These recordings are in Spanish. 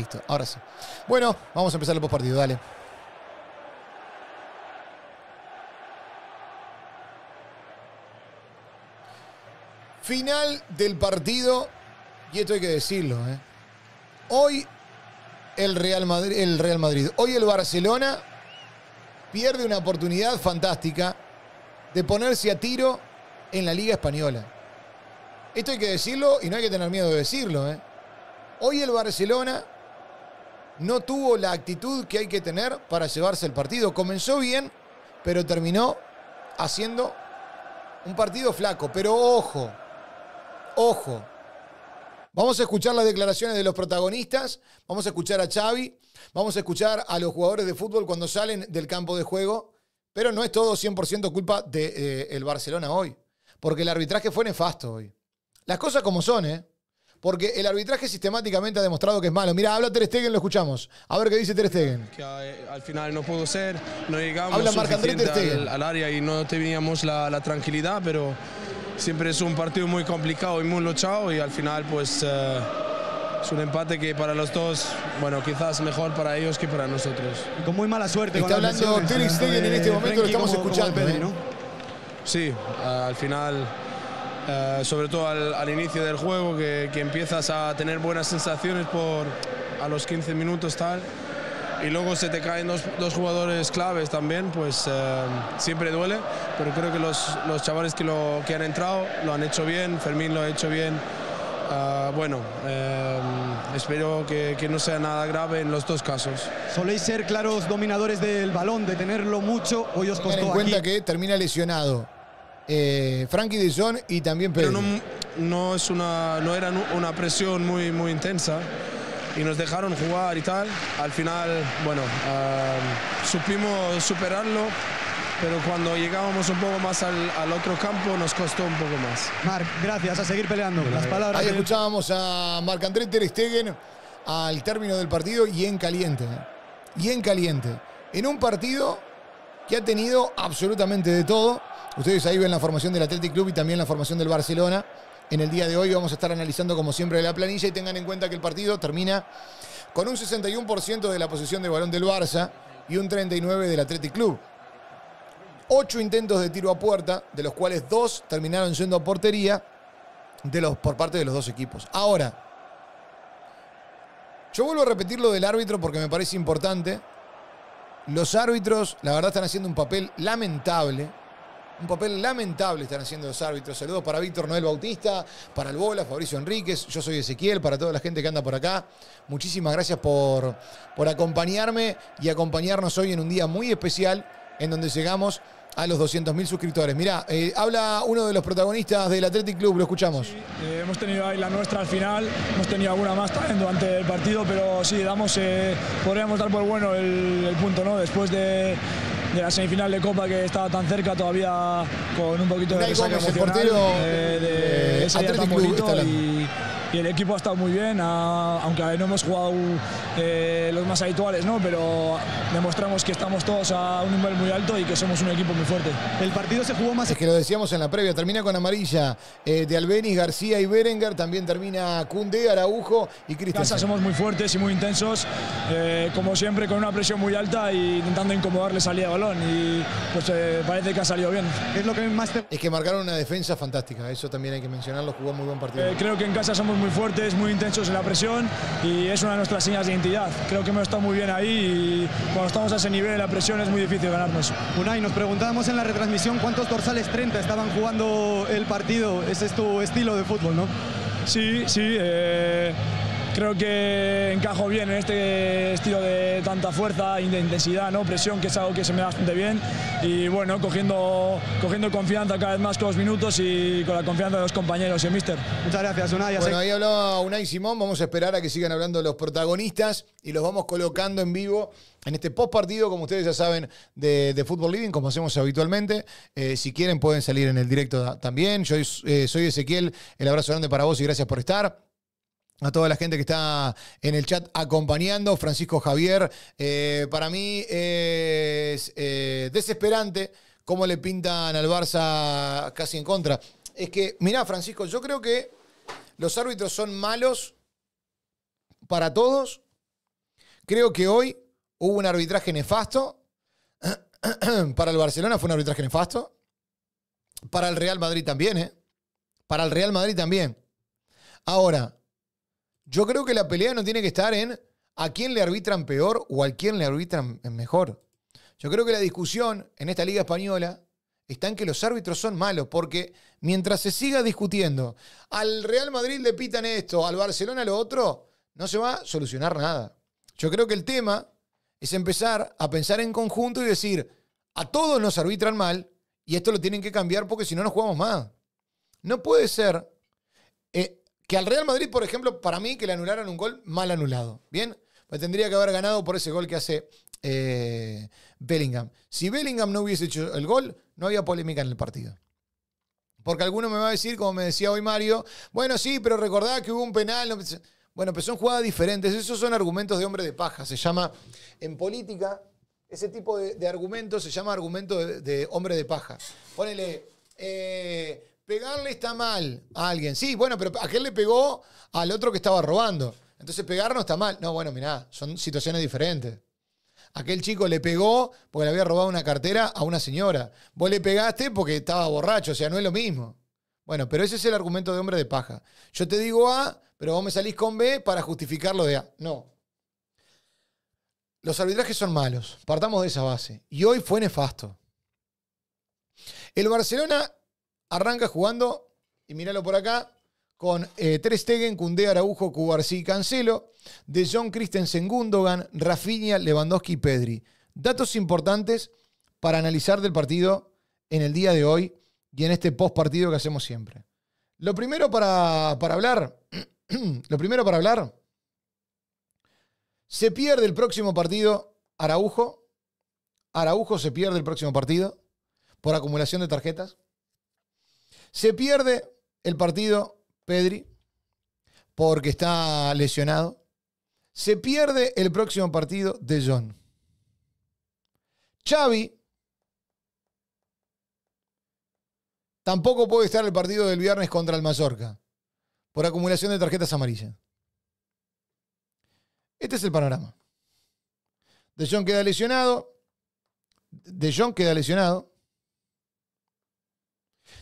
Listo, ahora sí. Bueno, vamos a empezar el postpartido, dale. Final del partido, y esto hay que decirlo, ¿eh? Hoy el Real, Madrid, el Real Madrid, hoy el Barcelona pierde una oportunidad fantástica de ponerse a tiro en la Liga Española. Esto hay que decirlo y no hay que tener miedo de decirlo. ¿eh? Hoy el Barcelona no tuvo la actitud que hay que tener para llevarse el partido. Comenzó bien, pero terminó haciendo un partido flaco. Pero ojo, ojo. Vamos a escuchar las declaraciones de los protagonistas, vamos a escuchar a Xavi, vamos a escuchar a los jugadores de fútbol cuando salen del campo de juego, pero no es todo 100% culpa del de, eh, Barcelona hoy, porque el arbitraje fue nefasto hoy. Las cosas como son, ¿eh? porque el arbitraje sistemáticamente ha demostrado que es malo. Mira, habla Ter Stegen, lo escuchamos. A ver qué dice Ter Stegen. Eh, al final no pudo ser, no llegamos habla suficiente Al, área y no teníamos la, tranquilidad, pero siempre es un partido muy complicado y muy luchado y al final pues... Eh, es un empate que para los dos, bueno, quizás mejor para ellos que para nosotros. Con muy mala suerte. Está hablando Ter Stegen en este momento, lo estamos escuchando. Pedro, ¿eh? Sí, al final eh, sobre todo al, inicio del juego, que, empiezas a tener buenas sensaciones por a los 15 minutos tal, y luego se te caen dos, jugadores claves también, pues eh, siempre duele, pero creo que los, chavales que, lo, que han entrado lo han hecho bien, Fermín lo ha hecho bien. Eh, bueno, espero que, no sea nada grave en los dos casos. Soléis ser claros dominadores del balón, De tenerlo mucho, hoy os costó Ten en cuenta que termina lesionado eh, Frankie y también Pero no, es una, no era una presión muy, muy intensa y nos dejaron jugar y tal. Al final, bueno, ah, supimos superarlo pero cuando llegábamos un poco más al, otro campo nos costó un poco más. Marc, gracias, a seguir peleando. Las palabras Ahí escuchábamos a Marc André Ter Stegen al término del partido y en caliente. Y en caliente. En un partido que ha tenido absolutamente de todo Ustedes ahí ven la formación del Athletic Club y también la formación del Barcelona. En el día de hoy vamos a estar analizando como siempre la planilla y tengan en cuenta que el partido termina con un 61% de la posesión de balón del Barça y un 39% del Athletic Club. Ocho intentos de tiro a puerta, de los cuales dos terminaron siendo a portería de los, por parte de los dos equipos. Ahora, yo vuelvo a repetir lo del árbitro porque me parece importante. Los árbitros, la verdad, están haciendo un papel lamentable un papel lamentable están haciendo los árbitros. Saludos para Víctor Noel Bautista, para el Bola, Fabricio Enríquez. Yo soy Ezequiel, para toda la gente que anda por acá. Muchísimas gracias por, por acompañarme y acompañarnos hoy en un día muy especial en donde llegamos a los 200.000 suscriptores. Mirá, eh, habla uno de los protagonistas del Athletic Club, lo escuchamos. Eh, hemos tenido ahí la nuestra al final, hemos tenido alguna más también durante el partido, pero sí, damos, eh, podríamos dar por bueno el, el punto, ¿no? Después de de la semifinal de Copa que estaba tan cerca todavía con un poquito de resaca emocional. Eh, de ese y, el equipo ha estado muy bien, aunque no hemos jugado eh, los más habituales, ¿no? pero demostramos que estamos todos a un nivel muy alto y que somos un equipo muy fuerte. El partido se jugó más... Es que lo decíamos en la previa, termina con amarilla eh, de Albeniz, García y Berenger, también termina Cunde, Araujo y Cristian. somos muy fuertes y muy intensos, como siempre con una presión muy alta y intentando incomodarle salida y pues eh, parece que ha salido bien. Es lo que más que marcaron una defensa fantástica, eso también hay que mencionarlo, jugó muy buen partido. Eh, creo que en casa somos muy fuertes, muy intensos en la presión y es una de nuestras señas de identidad. Creo que hemos estado muy bien ahí y cuando estamos a ese nivel de la presión es muy difícil ganarnos. y nos preguntábamos en la retransmisión cuántos dorsales 30 estaban jugando el partido. Ese es tu estilo de fútbol, ¿no? Sí, sí. Eh, creo que encajo bien en este estilo de tanta fuerza, intensidad, ¿no? presión, que es algo que se me da bastante bien. Y bueno, cogiendo, cogiendo confianza cada vez más con los minutos y con la confianza de los compañeros y el mister. Muchas gracias, Unai. Bueno, ahí habló Unai Simón. Vamos a esperar a que sigan hablando los protagonistas y los vamos colocando en vivo en este post partido, como ustedes ya saben, de, de Football Living, como hacemos habitualmente. Eh, si quieren, pueden salir en el directo también. Yo eh, soy Ezequiel. El abrazo grande para vos y gracias por estar a toda la gente que está en el chat acompañando. Francisco Javier, eh, para mí es eh, desesperante cómo le pintan al Barça casi en contra. Es que, mirá, Francisco, yo creo que los árbitros son malos para todos. Creo que hoy hubo un arbitraje nefasto. para el Barcelona fue un arbitraje nefasto. Para el Real Madrid también, ¿eh? Para el Real Madrid también. Ahora, yo creo que la pelea no tiene que estar en a quién le arbitran peor o a quién le arbitran mejor. Yo creo que la discusión en esta liga española está en que los árbitros son malos, porque mientras se siga discutiendo, al Real Madrid le pitan esto, al Barcelona lo otro, no se va a solucionar nada. Yo creo que el tema es empezar a pensar en conjunto y decir, a todos nos arbitran mal y esto lo tienen que cambiar porque si no, nos jugamos más. No puede ser que al Real Madrid, por ejemplo, para mí que le anularan un gol mal anulado. ¿Bien? me tendría que haber ganado por ese gol que hace eh, Bellingham. Si Bellingham no hubiese hecho el gol, no había polémica en el partido. Porque alguno me va a decir, como me decía hoy Mario, bueno, sí, pero recordá que hubo un penal. Bueno, pero son jugadas diferentes. Esos son argumentos de hombre de paja. Se llama, en política, ese tipo de, argumentos se llama argumento de, hombre de paja. Ponele, eh, pegarle está mal a alguien. Sí, bueno, pero aquel le pegó al otro que estaba robando. Entonces pegar no está mal. No, bueno, mirá, son situaciones diferentes. Aquel chico le pegó porque le había robado una cartera a una señora. Vos le pegaste porque estaba borracho, o sea, no es lo mismo. Bueno, pero ese es el argumento de hombre de paja. Yo te digo A, pero vos me salís con B para justificar lo de A. No. Los arbitrajes son malos. Partamos de esa base. Y hoy fue nefasto. El Barcelona arranca jugando, y míralo por acá, con tres eh, Ter Stegen, Cundé, Araujo, Cubarsí, Cancelo, De John Christensen, Gundogan, Rafinha, Lewandowski y Pedri. Datos importantes para analizar del partido en el día de hoy y en este post partido que hacemos siempre. Lo primero para, para hablar, lo primero para hablar, se pierde el próximo partido Araujo. Araujo se pierde el próximo partido por acumulación de tarjetas. Se pierde el partido Pedri porque está lesionado. Se pierde el próximo partido de John. Xavi tampoco puede estar el partido del viernes contra el Mallorca por acumulación de tarjetas amarillas. Este es el panorama. De Jong queda lesionado. De Jong queda lesionado.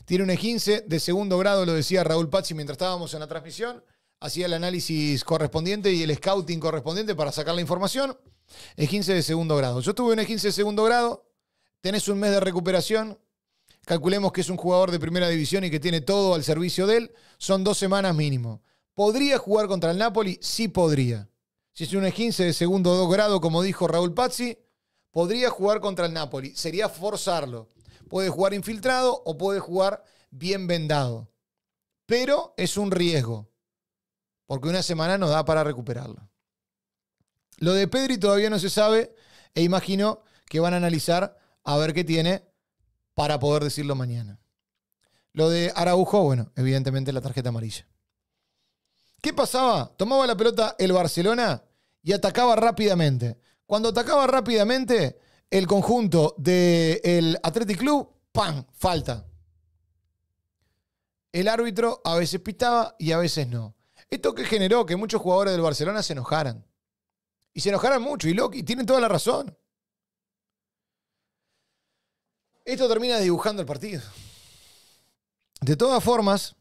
Tiene un E15 de segundo grado, lo decía Raúl Pazzi mientras estábamos en la transmisión. Hacía el análisis correspondiente y el scouting correspondiente para sacar la información. E15 de segundo grado. Yo tuve un E15 de segundo grado. Tenés un mes de recuperación. Calculemos que es un jugador de primera división y que tiene todo al servicio de él. Son dos semanas mínimo. ¿Podría jugar contra el Napoli? Sí podría. Si es un E15 de segundo grado, como dijo Raúl Pazzi, podría jugar contra el Napoli. Sería forzarlo. Puede jugar infiltrado o puede jugar bien vendado. Pero es un riesgo, porque una semana nos da para recuperarlo. Lo de Pedri todavía no se sabe e imagino que van a analizar a ver qué tiene para poder decirlo mañana. Lo de Araujo, bueno, evidentemente la tarjeta amarilla. ¿Qué pasaba? Tomaba la pelota el Barcelona y atacaba rápidamente. Cuando atacaba rápidamente, el conjunto del el Athletic Club, ¡pam! Falta. El árbitro a veces pitaba y a veces no. Esto que generó que muchos jugadores del Barcelona se enojaran. Y se enojaran mucho, y, lo, tienen toda la razón. Esto termina dibujando el partido. De todas formas,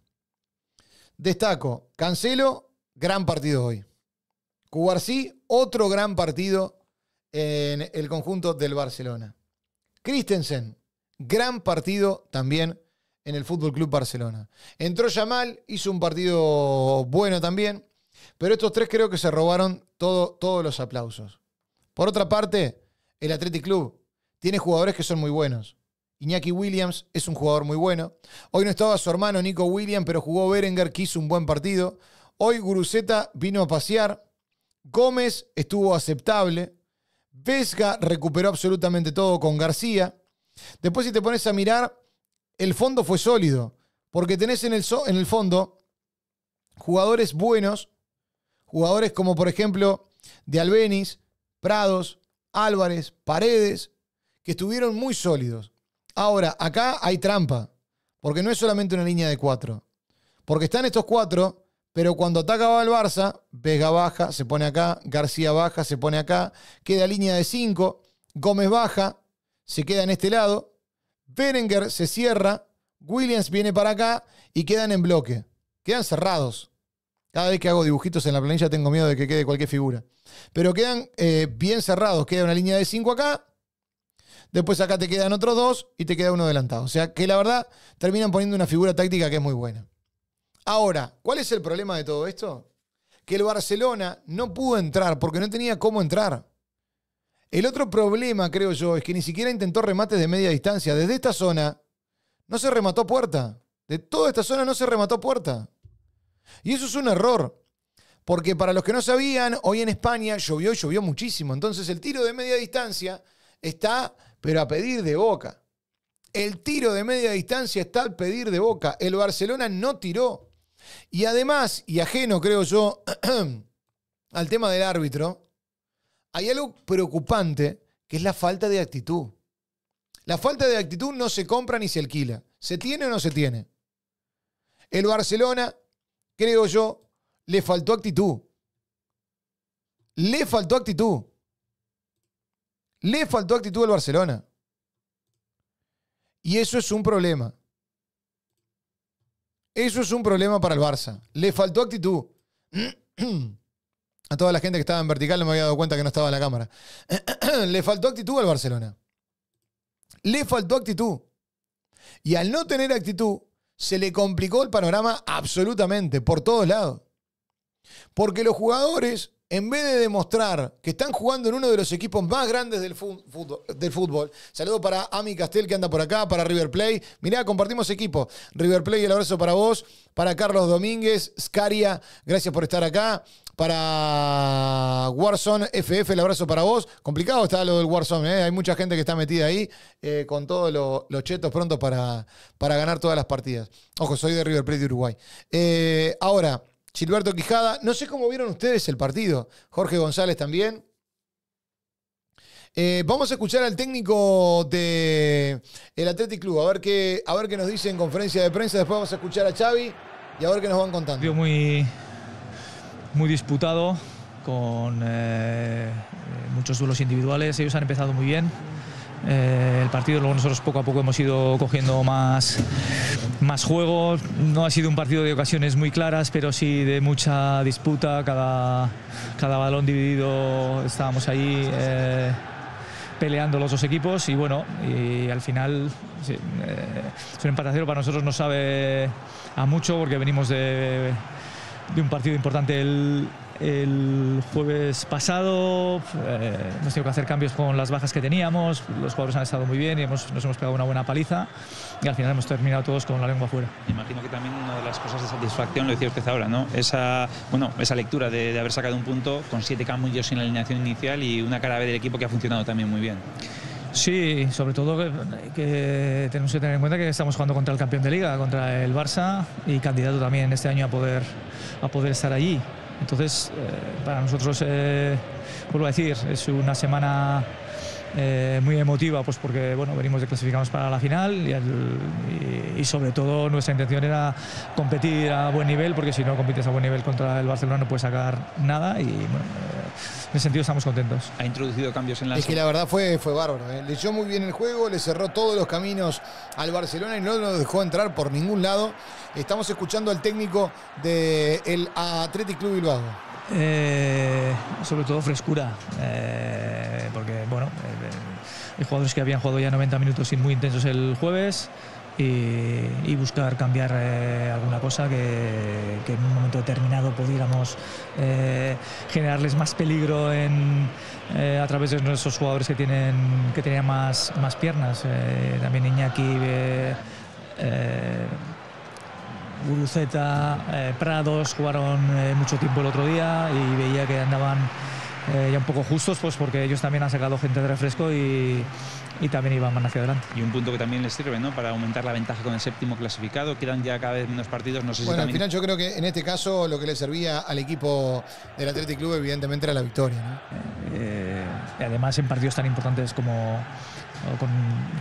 destaco, Cancelo, gran partido hoy. Cubarsí, otro gran partido en el conjunto del Barcelona. Christensen, gran partido también en el Fútbol Club Barcelona. Entró Yamal, hizo un partido bueno también, pero estos tres creo que se robaron todos los aplausos. Por otra parte, el Athletic Club tiene jugadores que son muy buenos. Iñaki Williams es un jugador muy bueno. Hoy no estaba su hermano Nico Williams, pero jugó Berenguer, que hizo un buen partido. Hoy Guruceta vino a pasear. Gómez estuvo aceptable. Vesga recuperó absolutamente todo con García. Después, si te pones a mirar, el fondo fue sólido. Porque tenés en el, en el fondo jugadores buenos, jugadores como por ejemplo de Albeniz, Prados, Álvarez, Paredes, que estuvieron muy sólidos. Ahora, acá hay trampa, porque no es solamente una línea de cuatro. Porque están estos cuatro pero cuando va el Barça, Vega baja, se pone acá, García baja, se pone acá, queda línea de 5, Gómez baja, se queda en este lado, Berenguer se cierra, Williams viene para acá y quedan en bloque, quedan cerrados. Cada vez que hago dibujitos en la planilla tengo miedo de que quede cualquier figura. Pero quedan eh, bien cerrados, queda una línea de 5 acá, después acá te quedan otros dos y te queda uno adelantado. O sea que la verdad terminan poniendo una figura táctica que es muy buena. Ahora, ¿cuál es el problema de todo esto? Que el Barcelona no pudo entrar porque no tenía cómo entrar. El otro problema, creo yo, es que ni siquiera intentó remates de media distancia. Desde esta zona no se remató puerta. De toda esta zona no se remató puerta. Y eso es un error. Porque para los que no sabían, hoy en España llovió y llovió muchísimo. Entonces el tiro de media distancia está, pero a pedir de boca. El tiro de media distancia está al pedir de boca. El Barcelona no tiró. Y además, y ajeno creo yo, al tema del árbitro, hay algo preocupante que es la falta de actitud. La falta de actitud no se compra ni se alquila. ¿Se tiene o no se tiene? El Barcelona, creo yo, le faltó actitud. Le faltó actitud. Le faltó actitud al Barcelona. Y eso es un problema. Eso es un problema para el Barça. Le faltó actitud. A toda la gente que estaba en vertical no me había dado cuenta que no estaba en la cámara. Le faltó actitud al Barcelona. Le faltó actitud. Y al no tener actitud, se le complicó el panorama absolutamente, por todos lados. Porque los jugadores, en vez de demostrar que están jugando en uno de los equipos más grandes del fútbol, saludo para Ami Castel que anda por acá, para River Play. Mirá, compartimos equipo. River Play, el abrazo para vos, para Carlos Domínguez, Scaria, gracias por estar acá. Para Warzone FF, el abrazo para vos. Complicado está lo del Warzone, ¿eh? hay mucha gente que está metida ahí eh, con todos los chetos pronto para, para ganar todas las partidas. Ojo, soy de River Play de Uruguay. Eh, ahora, Gilberto Quijada. No sé cómo vieron ustedes el partido. Jorge González también. Eh, vamos a escuchar al técnico del el Athletic Club, a ver, qué, a ver qué nos dice en conferencia de prensa. Después vamos a escuchar a Xavi y a ver qué nos van contando. Muy, muy disputado, con eh, muchos duelos individuales. Ellos han empezado muy bien. Eh, el partido. Luego nosotros poco a poco hemos ido cogiendo más, más No ha sido un partido de ocasiones muy claras, pero sí de mucha disputa. Cada, cada balón dividido estábamos ahí. Eh, peleando los dos equipos y bueno, y al final sí, eh, para nosotros no sabe a mucho porque venimos de, de un partido importante el, el jueves pasado. Eh, hemos tenido que hacer cambios con las bajas que teníamos. Los jugadores han estado muy bien y hemos, nos hemos pegado una buena paliza. Y al final hemos terminado todos con la lengua fuera. Imagino que también una de las cosas de satisfacción, lo decía usted ahora, ¿no? Esa, bueno, esa lectura de, haber sacado un punto con siete cambios en la alineación inicial y una cara B del equipo que ha funcionado también muy bien. Sí, sobre todo que, que, tenemos que tener en cuenta que estamos jugando contra el campeón de liga, contra el Barça y candidato también este año a poder, a poder estar allí. Entonces, eh, para nosotros, eh, vuelvo a decir, es una semana eh, muy emotiva, pues porque bueno, venimos de clasificarnos para la final y, sobre todo nuestra intención era competir a buen nivel, porque si no compites a buen nivel contra el Barcelona no puedes sacar nada y en ese sentido estamos contentos. Ha introducido cambios en la... Es que la verdad fue, fue bárbaro. ¿eh? Leyó muy bien el juego, le cerró todos los caminos al Barcelona y no lo dejó entrar por ningún lado. Estamos escuchando al técnico del Atletic Athletic Club Bilbao. Eh, sobre todo frescura, eh, porque bueno, eh, hay jugadores que habían jugado ya 90 minutos y muy intensos el jueves y, buscar cambiar eh, alguna cosa que, en un momento determinado pudiéramos eh, generarles más peligro en, eh, a través de nuestros jugadores que tienen que tenían más, más piernas. también Iñaki. Guruceta, Prados jugaron mucho tiempo el otro día y veía que andaban eh, ya un poco justos, pues porque ellos también han sacado gente de refresco y, también iban más hacia adelante. Y un punto que también les sirve, ¿no? Para aumentar la ventaja con el séptimo clasificado. Quedan ya cada vez menos partidos. No sé si también... al final yo creo que en este caso lo que le servía al equipo del Atlético Club, evidentemente, era la victoria. ¿no? Eh, eh, además, en partidos tan importantes como con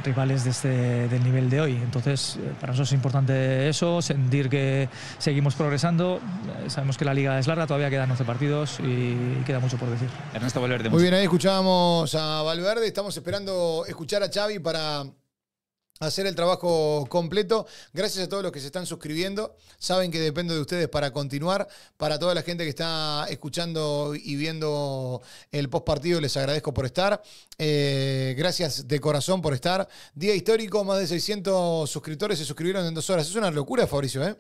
rivales de este, del nivel de hoy. Entonces, eh, para nosotros es importante eso, sentir que seguimos progresando. Eh, sabemos que la liga es larga, todavía quedan 11 partidos y queda mucho por decir. Ernesto Valverde. Muy bien, ahí escuchábamos a Valverde. Estamos esperando escuchar a Xavi para hacer el trabajo completo. Gracias a todos los que se están suscribiendo. Saben que dependo de ustedes para continuar. Para toda la gente que está escuchando y viendo el post partido, les agradezco por estar. Eh, gracias de corazón por estar. Día histórico, más de 600 suscriptores se suscribieron en dos horas. Es una locura, Fabricio, ¿eh?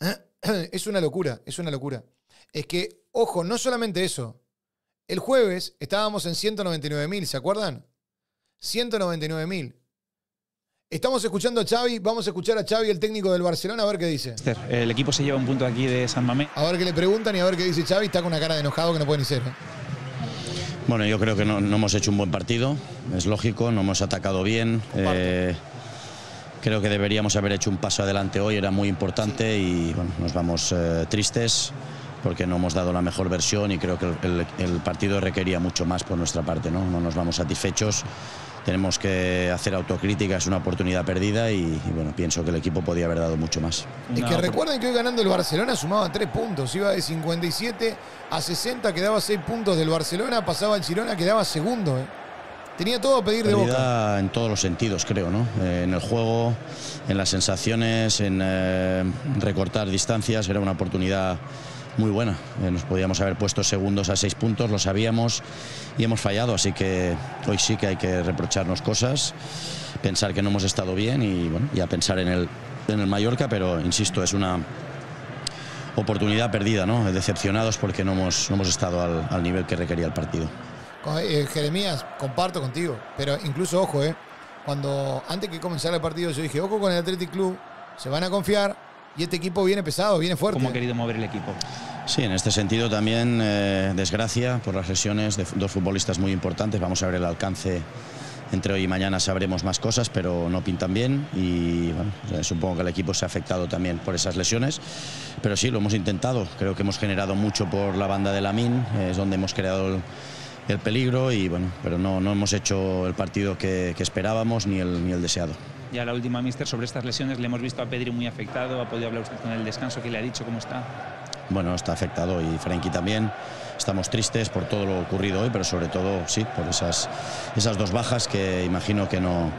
Es una locura, es una locura. Es que, ojo, no solamente eso. El jueves estábamos en 199 mil, ¿se acuerdan? 199 mil. Estamos escuchando a Xavi, vamos a escuchar a Xavi, el técnico del Barcelona, a ver qué dice. El equipo se lleva un punto aquí de San Mamé. A ver qué le preguntan y a ver qué dice Xavi, está con una cara de enojado que no puede ni ser. ¿eh? Bueno, yo creo que no, hemos hecho un buen partido, es lógico, no hemos atacado bien. Eh, creo que deberíamos haber hecho un paso adelante hoy, era muy importante y nos vamos eh, tristes porque no hemos dado la mejor versión y creo que el, el partido requería mucho más por nuestra parte, ¿no? No nos vamos satisfechos tenemos que hacer autocrítica, es una oportunidad perdida y, bueno, pienso que el equipo podía haber dado mucho más. Y que recuerden que hoy ganando el Barcelona sumaba tres puntos, iba de 57 a 60, quedaba seis puntos del Barcelona, pasaba el Girona, quedaba segundo. ¿eh? Tenía todo a pedir de boca. En todos los sentidos, creo, ¿no? Eh, en el juego, en las sensaciones, en eh, recortar distancias, era una oportunidad muy buena. Eh, nos podíamos haber puesto segundos a seis puntos, lo sabíamos y hemos fallado, así que hoy sí que hay que reprocharnos cosas, pensar que no hemos estado bien y, bueno, y a pensar en el, en el Mallorca, pero insisto, es una oportunidad perdida, ¿no? decepcionados porque no hemos, no hemos estado al, nivel que requería el partido. Eh, Jeremías, comparto contigo, pero incluso ojo, eh, cuando antes que comenzara el partido yo dije, ojo con el Athletic Club, se van a confiar, y este equipo viene pesado, viene fuerte. ¿Cómo ha querido mover el equipo? Sí, en este sentido también eh, desgracia por las lesiones de dos futbolistas muy importantes. Vamos a ver el alcance. Entre hoy y mañana sabremos más cosas, pero no pintan bien y bueno, eh, supongo que el equipo se ha afectado también por esas lesiones. Pero sí, lo hemos intentado. Creo que hemos generado mucho por la banda de Lamin, eh, es donde hemos creado el, peligro y bueno, pero no, no, hemos hecho el partido que, que esperábamos ni el, ni el deseado ya la última Mister sobre estas lesiones. Le hemos visto a Pedri muy afectado. ¿Ha podido hablar usted con el descanso? que le ha dicho? ¿Cómo está? Bueno, está afectado y Frenkie también. Estamos tristes por todo lo ocurrido hoy, pero sobre todo, sí, por esas, esas dos bajas que imagino que no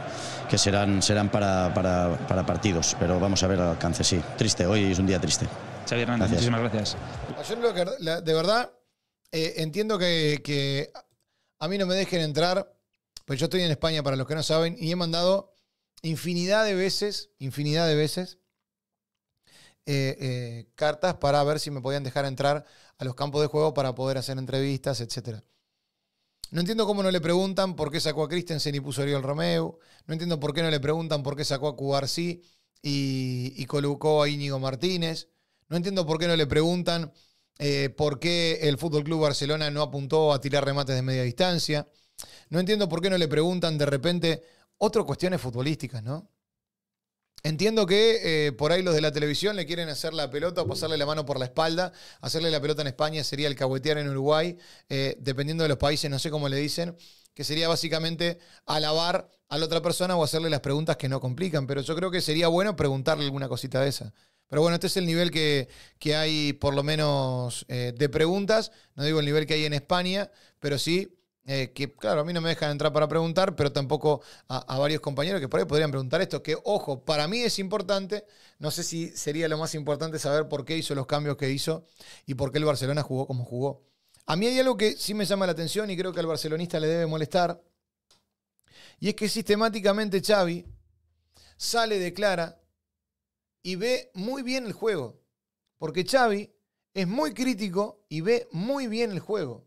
que serán, serán para, para, partidos. Pero vamos a ver el alcance, sí. Triste, hoy es un día triste. Xavi gracias. muchísimas gracias. de verdad eh, entiendo que, que a mí no me dejen entrar, pues yo estoy en España, para los que no saben, y he mandado infinidad de veces, infinidad de veces, eh, eh, cartas para ver si me podían dejar entrar a los campos de juego para poder hacer entrevistas, etc. No entiendo cómo no le preguntan por qué sacó a Christensen y puso a Ariel Romeo. No entiendo por qué no le preguntan por qué sacó a Cubarsí y, colocó a Íñigo Martínez. No entiendo por qué no le preguntan eh, por qué el FC Club Barcelona no apuntó a tirar remates de media distancia. No entiendo por qué no le preguntan de repente otro cuestiones futbolísticas, ¿no? Entiendo que eh, por ahí los de la televisión le quieren hacer la pelota o pasarle la mano por la espalda. Hacerle la pelota en España sería el cahuetear en Uruguay, eh, dependiendo de los países, no sé cómo le dicen, que sería básicamente alabar a la otra persona o hacerle las preguntas que no complican. Pero yo creo que sería bueno preguntarle alguna cosita de esa. Pero bueno, este es el nivel que, hay, por lo menos, eh, de preguntas. No digo el nivel que hay en España, pero sí eh, que claro, a mí no me dejan entrar para preguntar, pero tampoco a, varios compañeros que por ahí podrían preguntar esto, que ojo, para mí es importante, no sé si sería lo más importante saber por qué hizo los cambios que hizo y por qué el Barcelona jugó como jugó. A mí hay algo que sí me llama la atención y creo que al barcelonista le debe molestar, y es que sistemáticamente Xavi sale, de Clara y ve muy bien el juego, porque Xavi es muy crítico y ve muy bien el juego.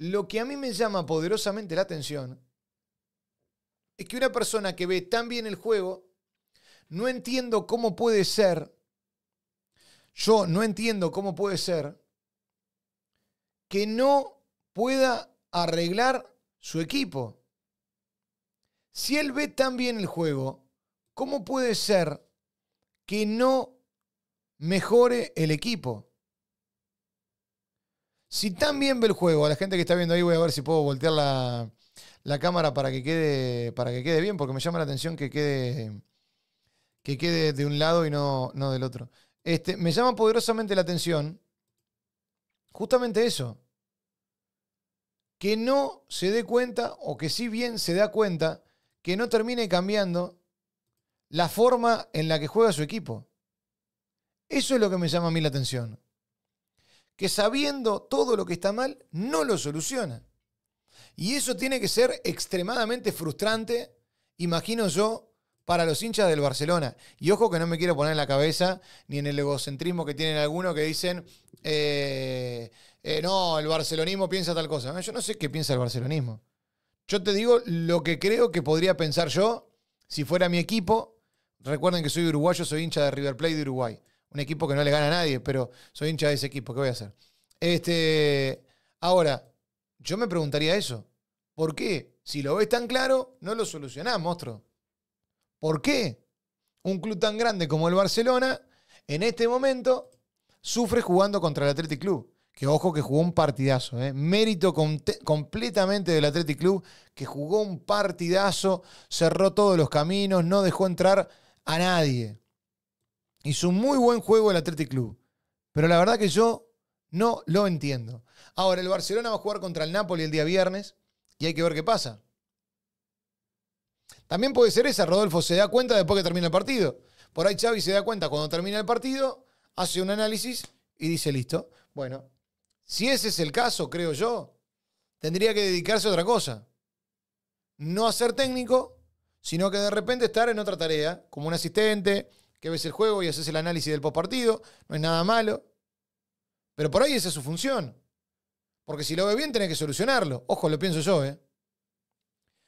Lo que a mí me llama poderosamente la atención es que una persona que ve tan bien el juego, no entiendo cómo puede ser, yo no entiendo cómo puede ser que no pueda arreglar su equipo. Si él ve tan bien el juego, ¿cómo puede ser que no mejore el equipo? Si tan bien ve el juego, a la gente que está viendo ahí voy a ver si puedo voltear la, la cámara para que, quede, para que quede bien, porque me llama la atención que quede, que quede de un lado y no, no del otro. Este, me llama poderosamente la atención justamente eso. Que no se dé cuenta, o que si bien se da cuenta, que no termine cambiando la forma en la que juega su equipo. Eso es lo que me llama a mí la atención que sabiendo todo lo que está mal, no lo soluciona. Y eso tiene que ser extremadamente frustrante, imagino yo, para los hinchas del Barcelona. Y ojo que no me quiero poner en la cabeza ni en el egocentrismo que tienen algunos que dicen, eh, eh, no, el barcelonismo piensa tal cosa. yo no sé qué piensa el barcelonismo. Yo te digo lo que creo que podría pensar yo si fuera mi equipo. Recuerden que soy uruguayo, soy hincha de River Plate de Uruguay un equipo que no le gana a nadie, pero soy hincha de ese equipo, ¿qué voy a hacer? Este, ahora, yo me preguntaría eso. ¿Por qué? Si lo ves tan claro, no lo solucionás, monstruo. ¿Por qué? Un club tan grande como el Barcelona, en este momento, sufre jugando contra el Athletic Club. Que ojo que jugó un partidazo, ¿eh? mérito completamente del Athletic Club, que jugó un partidazo, cerró todos los caminos, no dejó entrar a nadie. Hizo un muy buen juego el Athletic Club. Pero la verdad que yo no lo entiendo. Ahora, el Barcelona va a jugar contra el Napoli el día viernes y hay que ver qué pasa. También puede ser esa, Rodolfo se da cuenta después que termina el partido. Por ahí Xavi se da cuenta cuando termina el partido, hace un análisis y dice, listo. Bueno, si ese es el caso, creo yo, tendría que dedicarse a otra cosa. No a ser técnico, sino que de repente estar en otra tarea, como un asistente, que ves el juego y haces el análisis del partido no es nada malo. Pero por ahí esa es su función. Porque si lo ve bien, tenés que solucionarlo. Ojo, lo pienso yo, ¿eh?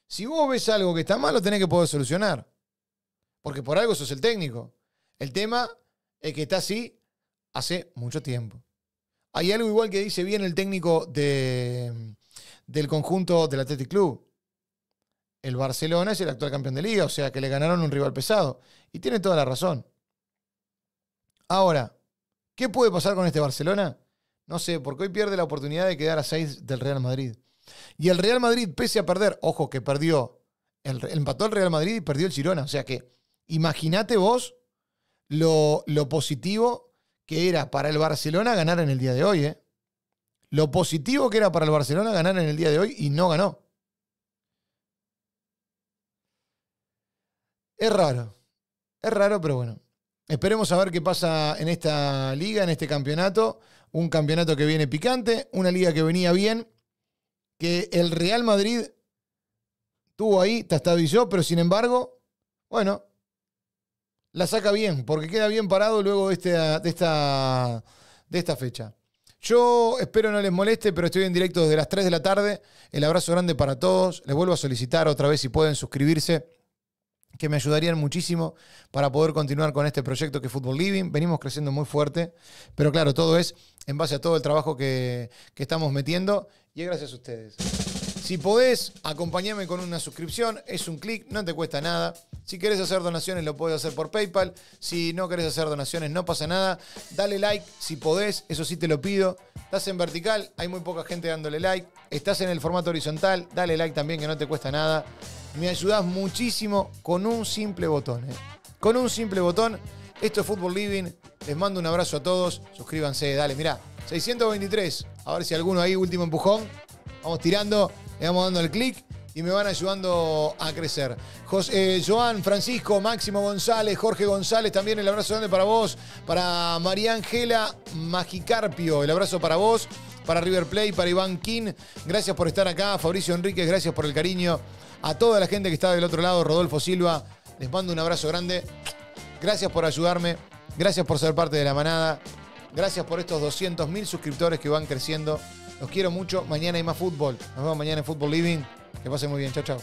Si vos ves algo que está mal, lo tenés que poder solucionar. Porque por algo sos el técnico. El tema es que está así hace mucho tiempo. Hay algo igual que dice bien el técnico de, del conjunto del Athletic Club el Barcelona es el actual campeón de liga, o sea que le ganaron un rival pesado. Y tiene toda la razón. Ahora, ¿qué puede pasar con este Barcelona? No sé, porque hoy pierde la oportunidad de quedar a 6 del Real Madrid. Y el Real Madrid, pese a perder, ojo que perdió, empató el Real Madrid y perdió el Girona. O sea que, imagínate vos lo, lo positivo que era para el Barcelona ganar en el día de hoy. ¿eh? Lo positivo que era para el Barcelona ganar en el día de hoy y no ganó. Es raro. Es raro, pero bueno. Esperemos a ver qué pasa en esta liga, en este campeonato. Un campeonato que viene picante, una liga que venía bien, que el Real Madrid tuvo ahí, Tastado y yo, pero sin embargo, bueno, la saca bien, porque queda bien parado luego de esta, de esta, de esta fecha. Yo espero no les moleste, pero estoy en directo desde las 3 de la tarde. El abrazo grande para todos. Les vuelvo a solicitar otra vez si pueden suscribirse que me ayudarían muchísimo para poder continuar con este proyecto que es Football Living. Venimos creciendo muy fuerte, pero claro, todo es en base a todo el trabajo que, estamos metiendo y es gracias a ustedes. Si podés, acompañame con una suscripción, es un clic, no te cuesta nada. Si querés hacer donaciones, lo puedes hacer por PayPal. Si no querés hacer donaciones, no pasa nada. Dale like si podés, eso sí te lo pido. Estás en vertical, hay muy poca gente dándole like. Estás en el formato horizontal, dale like también, que no te cuesta nada me ayudás muchísimo con un simple botón. Eh. Con un simple botón. Esto es Fútbol Living. Les mando un abrazo a todos. Suscríbanse, dale, mirá. 623. A ver si alguno ahí, último empujón. Vamos tirando, le vamos dando el clic y me van ayudando a crecer. Eh, Joan, Francisco, Máximo González, Jorge González, también el abrazo grande para vos. Para María Ángela Magicarpio, el abrazo para vos. Para River Play, para Iván King, gracias por estar acá. Fabricio Enríquez, gracias por el cariño. A toda la gente que está del otro lado, Rodolfo Silva, les mando un abrazo grande. Gracias por ayudarme. Gracias por ser parte de la manada. Gracias por estos 200.000 suscriptores que van creciendo. Los quiero mucho. Mañana hay más fútbol. Nos vemos mañana en Fútbol Living. Que pasen muy bien. Chao, chao.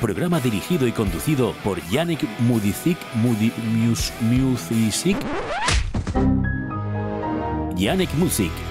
programa dirigido y conducido por Yannick Mudicic Mudiz... Music. Yannick Music